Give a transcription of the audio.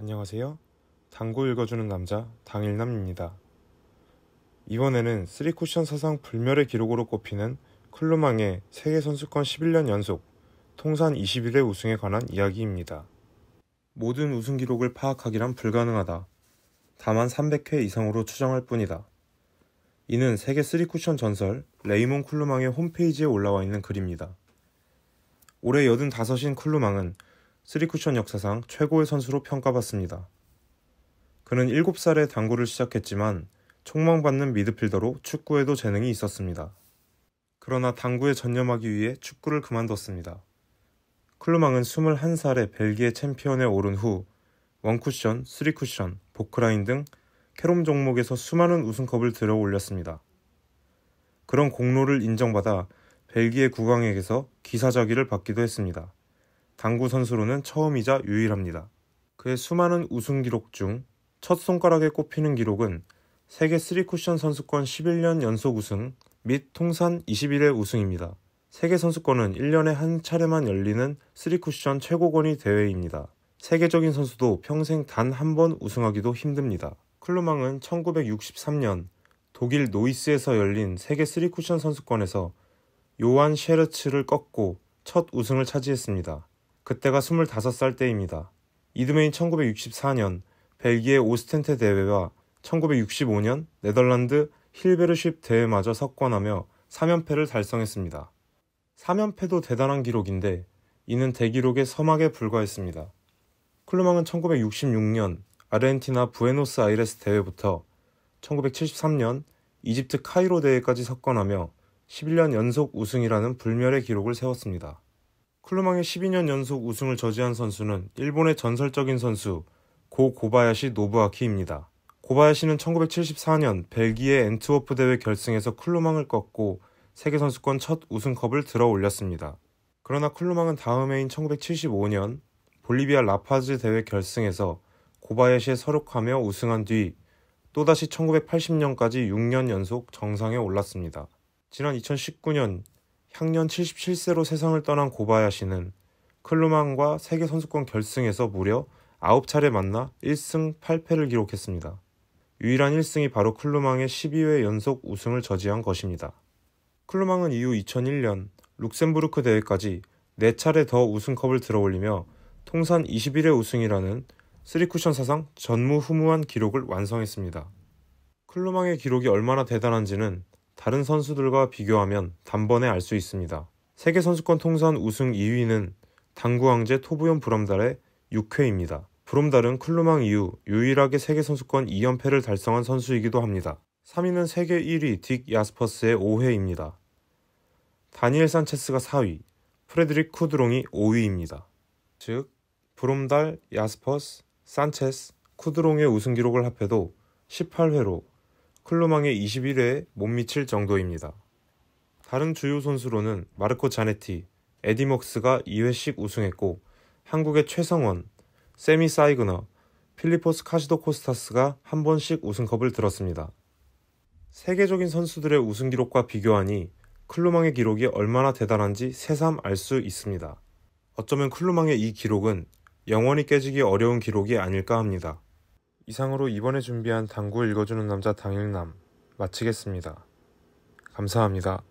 안녕하세요. 당구 읽어주는 남자 당일남입니다. 이번에는 3쿠션 사상 불멸의 기록으로 꼽히는 클루망의 세계선수권 11년 연속 통산 21회 우승에 관한 이야기입니다. 모든 우승 기록을 파악하기란 불가능하다. 다만 300회 이상으로 추정할 뿐이다. 이는 세계 3쿠션 전설 레이몬 클루망의 홈페이지에 올라와 있는 글입니다. 올해 85인 클루망은 쓰리쿠션 역사상 최고의 선수로 평가받습니다. 그는 7살에 당구를 시작했지만 촉망받는 미드필더로 축구에도 재능이 있었습니다. 그러나 당구에 전념하기 위해 축구를 그만뒀습니다. 클루망은 21살에 벨기에 챔피언에 오른 후 원쿠션, 쓰리쿠션, 보크라인 등 캐롬 종목에서 수많은 우승컵을 들어 올렸습니다. 그런 공로를 인정받아 벨기에 국왕에게서 기사자기를 받기도 했습니다. 당구 선수로는 처음이자 유일합니다. 그의 수많은 우승 기록 중 첫 손가락에 꼽히는 기록은 세계 3쿠션 선수권 11년 연속 우승 및 통산 21회 우승입니다. 세계 선수권은 1년에 한 차례만 열리는 3쿠션 최고권위 대회입니다. 세계적인 선수도 평생 단 한 번 우승하기도 힘듭니다. 클루망은 1963년 독일 노이스에서 열린 세계 3쿠션 선수권에서 요한 쉐르츠를 꺾고 첫 우승을 차지했습니다. 그때가 25살 때입니다. 이듬해인 1964년 벨기에 오스텐테 대회와 1965년 네덜란드 힐베르쉽 대회마저 석권하며 3연패를 달성했습니다. 3연패도 대단한 기록인데 이는 대기록의 서막에 불과했습니다. 클루망은 1966년 아르헨티나 부에노스 아이레스 대회부터 1973년 이집트 카이로 대회까지 석권하며 11년 연속 우승이라는 불멸의 기록을 세웠습니다. 클루망의 12년 연속 우승을 저지한 선수는 일본의 전설적인 선수 고 고바야시 노부아키입니다. 고바야시는 1974년 벨기에 엔트워프 대회 결승에서 클루망을 꺾고 세계선수권 첫 우승컵을 들어 올렸습니다. 그러나 클루망은 다음 해인 1975년 볼리비아 라파즈 대회 결승에서 고바야시에 서륙하며 우승한 뒤 또다시 1980년까지 6년 연속 정상에 올랐습니다. 지난 2019년 향년 77세로 세상을 떠난 고바야시는 클루망과 세계 선수권 결승에서 무려 9차례 만나 1승 8패를 기록했습니다. 유일한 1승이 바로 클루망의 12회 연속 우승을 저지한 것입니다. 클루망은 이후 2001년 룩셈부르크 대회까지 4차례 더 우승컵을 들어올리며 통산 21회 우승이라는 3쿠션 사상 전무후무한 기록을 완성했습니다. 클루망의 기록이 얼마나 대단한지는 다른 선수들과 비교하면 단번에 알 수 있습니다. 세계 선수권 통산 우승 2위는 당구 황제 토부연 브롬달의 6회입니다. 브롬달은 클루망 이후 유일하게 세계 선수권 2연패를 달성한 선수이기도 합니다. 3위는 세계 1위 딕 야스퍼스의 5회입니다. 다니엘 산체스가 4위, 프레드릭 쿠드롱이 5위입니다. 즉, 브롬달, 야스퍼스, 산체스, 쿠드롱의 우승 기록을 합해도 18회로 클로망의 21회에 못 미칠 정도입니다. 다른 주요 선수로는 마르코 자네티, 에디먹스가 2회씩 우승했고 한국의 최성원, 세미 사이그너, 필리포스 카시도 코스타스가 한 번씩 우승컵을 들었습니다. 세계적인 선수들의 우승 기록과 비교하니 클루망의 기록이 얼마나 대단한지 새삼 알 수 있습니다. 어쩌면 클루망의 이 기록은 영원히 깨지기 어려운 기록이 아닐까 합니다. 이상으로 이번에 준비한 당구 읽어주는 남자 당일남 마치겠습니다. 감사합니다.